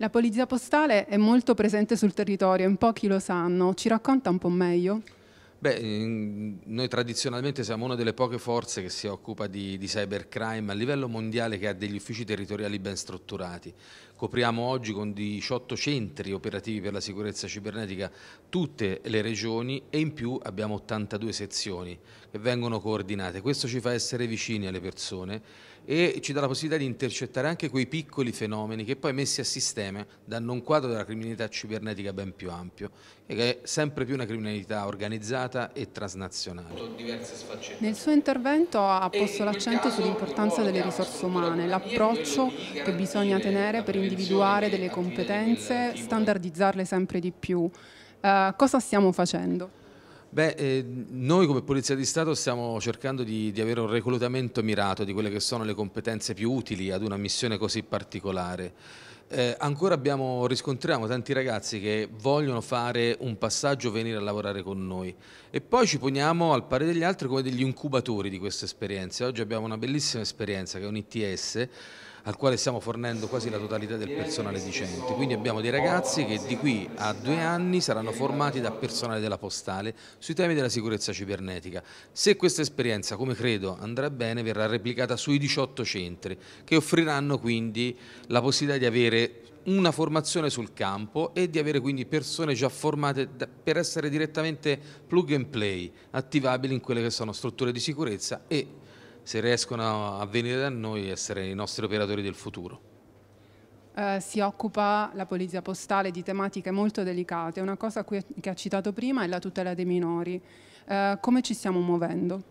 La polizia postale è molto presente sul territorio, in pochi lo sanno. Ci racconta un po' meglio? Beh, noi tradizionalmente siamo una delle poche forze che si occupa di, di cybercrime a livello mondiale che ha degli uffici territoriali ben strutturati copriamo oggi con 18 centri operativi per la sicurezza cibernetica tutte le regioni e in più abbiamo 82 sezioni che vengono coordinate. Questo ci fa essere vicini alle persone e ci dà la possibilità di intercettare anche quei piccoli fenomeni che poi messi a sistema danno un quadro della criminalità cibernetica ben più ampio e che è sempre più una criminalità organizzata e trasnazionale. Nel suo intervento ha posto l'accento sull'importanza delle risorse umane, l'approccio che bisogna tenere per individuare delle competenze, standardizzarle sempre di più. Eh, cosa stiamo facendo? Beh, eh, noi come Polizia di Stato stiamo cercando di, di, avere un reclutamento mirato di quelle che sono le competenze più utili ad una missione così particolare. Eh, ancora abbiamo, riscontriamo tanti ragazzi che vogliono fare un passaggio, venire a lavorare con noi e poi ci poniamo al pari degli altri come degli incubatori di queste esperienze. Oggi abbiamo una bellissima esperienza che è un ITS al quale stiamo fornendo quasi la totalità del personale dicente. Quindi abbiamo dei ragazzi che di qui a due anni saranno formati da personale della postale sui temi della sicurezza cibernetica. Se questa esperienza, come credo, andrà bene, verrà replicata sui 18 centri che offriranno quindi la possibilità di avere una formazione sul campo e di avere quindi persone già formate per essere direttamente plug and play, attivabili in quelle che sono strutture di sicurezza e se riescono a venire da noi essere i nostri operatori del futuro. Eh, si occupa la polizia postale di tematiche molto delicate. Una cosa cui, che ha citato prima è la tutela dei minori. Eh, come ci stiamo muovendo?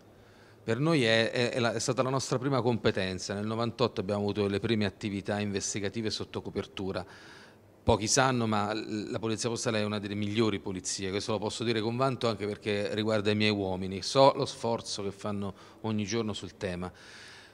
Per noi è, è, è, la, è, stata la nostra prima competenza. Nel 1998 abbiamo avuto le prime attività investigative sotto copertura pochi sanno, ma la Polizia Postale è una delle migliori polizie, questo lo posso dire con vanto anche perché riguarda i miei uomini, so lo sforzo che fanno ogni giorno sul tema.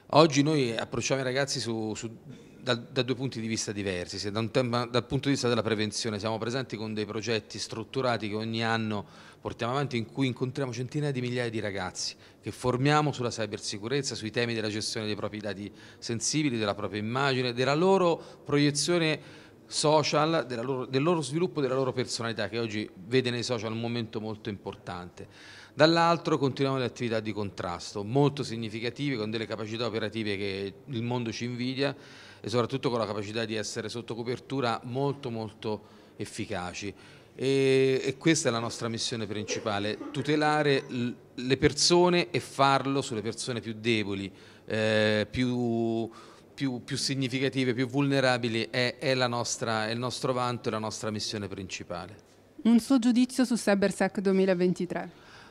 Oggi noi approcciamo i ragazzi su, su, da, da, due punti di vista diversi, Se da tema, dal punto di vista della prevenzione siamo presenti con dei progetti strutturati che ogni anno portiamo avanti in cui incontriamo centinaia di migliaia di ragazzi che formiamo sulla cybersicurezza, sui temi della gestione dei propri dati sensibili, della propria immagine, della loro proiezione social, loro, del loro sviluppo, della loro personalità che oggi vede nei social un momento molto importante. Dall'altro continuiamo le attività di contrasto molto significative con delle capacità operative che il mondo ci invidia e soprattutto con la capacità di essere sotto copertura molto molto efficaci. E, e questa è la nostra missione principale, tutelare le persone e farlo sulle persone più deboli, eh, più più, più significative, più vulnerabili è, è, nostra, è il nostro vanto e la nostra missione principale. Un suo giudizio su CyberSec 2023?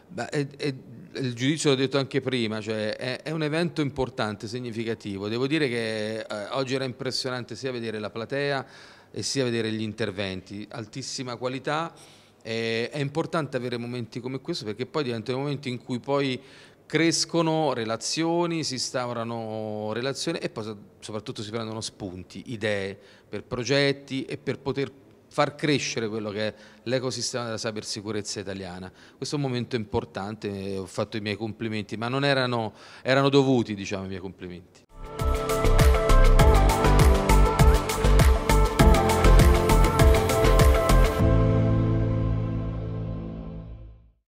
Beh, è, è, il giudizio l'ho detto anche prima, cioè è, è, un evento importante, significativo. Devo dire che eh, oggi era impressionante sia vedere la platea e sia vedere gli interventi, altissima qualità. è importante avere momenti come questo perché poi diventano momenti in cui poi crescono relazioni, si instaurano relazioni e poi soprattutto si prendono spunti, idee per progetti e per poter far crescere quello che è l'ecosistema della cybersicurezza italiana. Questo è un momento importante, ho fatto i miei complimenti, ma non erano, erano dovuti diciamo, i miei complimenti.